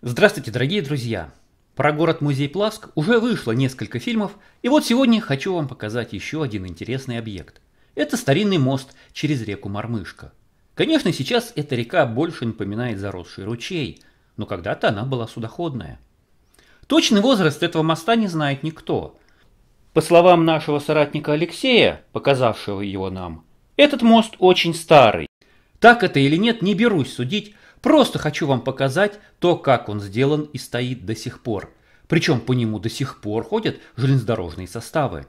Здравствуйте, дорогие друзья! Про город-музей Плавск уже вышло несколько фильмов, и вот сегодня хочу вам показать еще один интересный объект. Это старинный мост через реку Мормышка. Конечно, сейчас эта река больше напоминает заросший ручей, но когда-то она была судоходная. Точный возраст этого моста не знает никто. По словам нашего соратника Алексея, показавшего его нам, этот мост очень старый, так это или нет, не берусь судить, просто хочу вам показать то, как он сделан и стоит до сих пор. Причем по нему до сих пор ходят железнодорожные составы.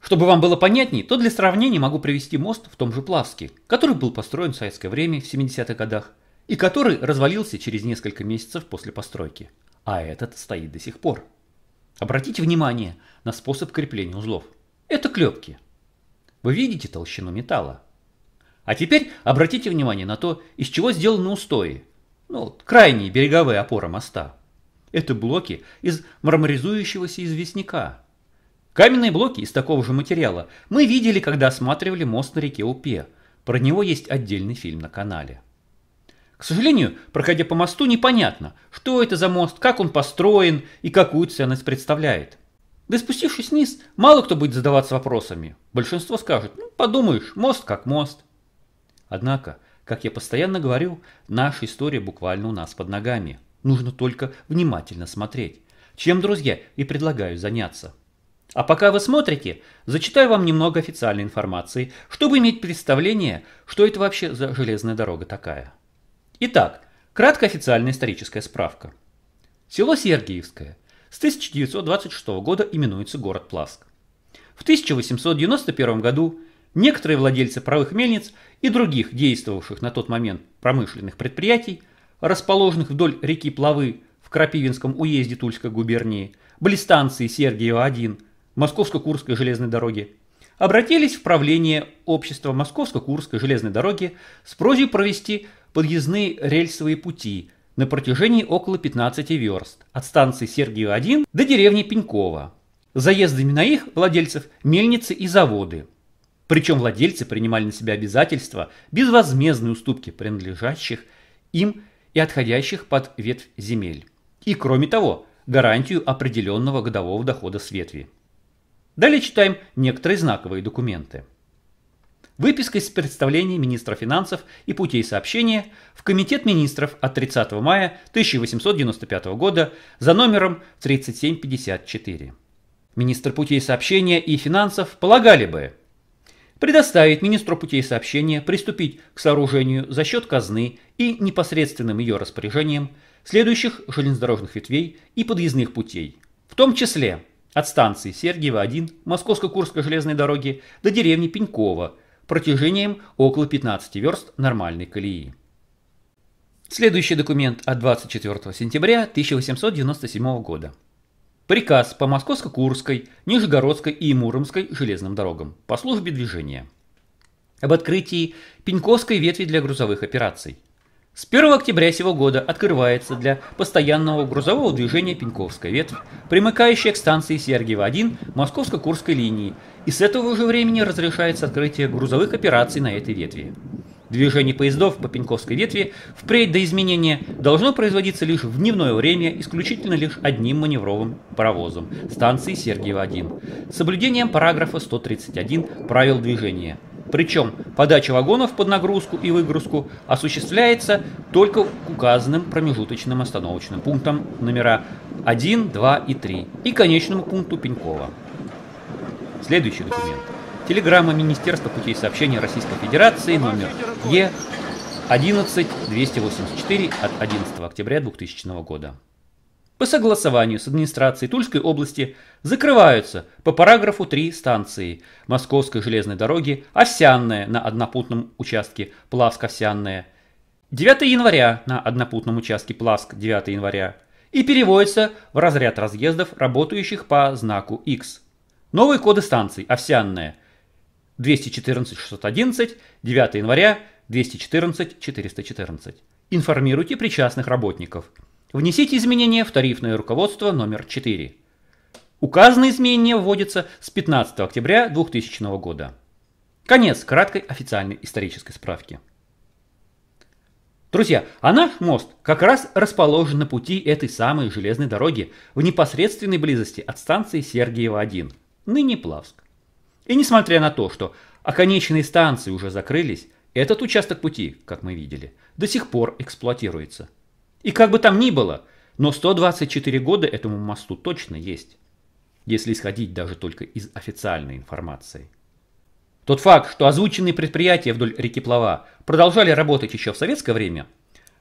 Чтобы вам было понятней, то для сравнения могу привести мост в том же Плавске, который был построен в советское время в 70-х годах и который развалился через несколько месяцев после постройки. А этот стоит до сих пор. Обратите внимание на способ крепления узлов. Это клепки. Вы видите толщину металла? А теперь обратите внимание на то, из чего сделаны устои. Ну, крайние береговые опоры моста. Это блоки из мраморизующегося известняка. Каменные блоки из такого же материала мы видели, когда осматривали мост на реке Упе. Про него есть отдельный фильм на канале. К сожалению, проходя по мосту, непонятно, что это за мост, как он построен и какую ценность представляет. Да спустившись вниз, мало кто будет задаваться вопросами. Большинство скажет, ну подумаешь, мост как мост. Однако, как я постоянно говорю, наша история буквально у нас под ногами. Нужно только внимательно смотреть. Чем, друзья, и предлагаю заняться. А пока вы смотрите, зачитаю вам немного официальной информации, чтобы иметь представление, что это вообще за железная дорога такая. Итак, краткая официальная историческая справка. Село Сергиевское с 1926 года именуется город Пласк. В 1891 году Некоторые владельцы правых мельниц и других действовавших на тот момент промышленных предприятий, расположенных вдоль реки Плавы в Крапивинском уезде Тульской губернии, станции Сергиева-1, Московско-Курской железной дороги, обратились в правление общества Московско-Курской железной дороги с просьбой провести подъездные рельсовые пути на протяжении около 15 верст от станции Сергиева-1 до деревни Пенькова, заездами на их владельцев мельницы и заводы – причем владельцы принимали на себя обязательства безвозмездной уступки принадлежащих им и отходящих под ветвь земель. И кроме того, гарантию определенного годового дохода с ветви. Далее читаем некоторые знаковые документы. Выписка из представления министра финансов и путей сообщения в Комитет министров от 30 мая 1895 года за номером 3754. Министр путей сообщения и финансов полагали бы, предоставить министру путей сообщения приступить к сооружению за счет казны и непосредственным ее распоряжением следующих железнодорожных ветвей и подъездных путей, в том числе от станции Сергиева-1 Московско-Курской железной дороги до деревни Пенькова протяжением около 15 верст нормальной колеи. Следующий документ от 24 сентября 1897 года. Приказ по Московско-Курской, Нижегородской и Муромской железным дорогам по службе движения. Об открытии Пеньковской ветви для грузовых операций. С 1 октября сего года открывается для постоянного грузового движения Пеньковская ветвь, примыкающая к станции Сергиева-1 Московско-Курской линии, и с этого же времени разрешается открытие грузовых операций на этой ветви. Движение поездов по Пеньковской ветви впредь до изменения должно производиться лишь в дневное время, исключительно лишь одним маневровым паровозом станции Сергиева-1, с соблюдением параграфа 131 правил движения. Причем подача вагонов под нагрузку и выгрузку осуществляется только к указанным промежуточным остановочным пунктам номера 1, 2 и 3 и конечному пункту Пенькова. Следующий документ. Телеграмма Министерства путей сообщения Российской Федерации номер Е-11284 от 11 октября 2000 года. По согласованию с администрацией Тульской области закрываются по параграфу 3 станции Московской железной дороги Овсянная на однопутном участке Плавск-Овсянная, 9 января на однопутном участке Плавск 9 января и переводится в разряд разъездов, работающих по знаку X. Новые коды станций Овсянная 214-611, 9 января 214 414. Информируйте причастных работников. Внесите изменения в тарифное руководство номер 4. Указанные изменения вводятся с 15 октября 2000 года. Конец краткой официальной исторической справки. Друзья, а наш мост как раз расположен на пути этой самой железной дороги в непосредственной близости от станции Сергиева-1, ныне Плавск. И несмотря на то, что оконечные станции уже закрылись, этот участок пути, как мы видели, до сих пор эксплуатируется. И как бы там ни было, но 124 года этому мосту точно есть, если исходить даже только из официальной информации. Тот факт, что озвученные предприятия вдоль реки Плава продолжали работать еще в советское время,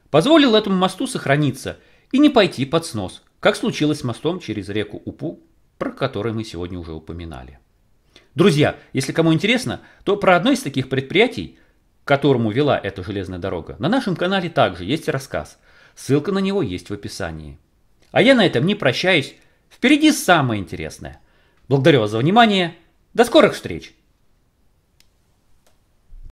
позволил этому мосту сохраниться и не пойти под снос, как случилось с мостом через реку Упу, про который мы сегодня уже упоминали. Друзья, если кому интересно, то про одно из таких предприятий – которому вела эта железная дорога, на нашем канале также есть рассказ. Ссылка на него есть в описании. А я на этом не прощаюсь. Впереди самое интересное. Благодарю вас за внимание. До скорых встреч!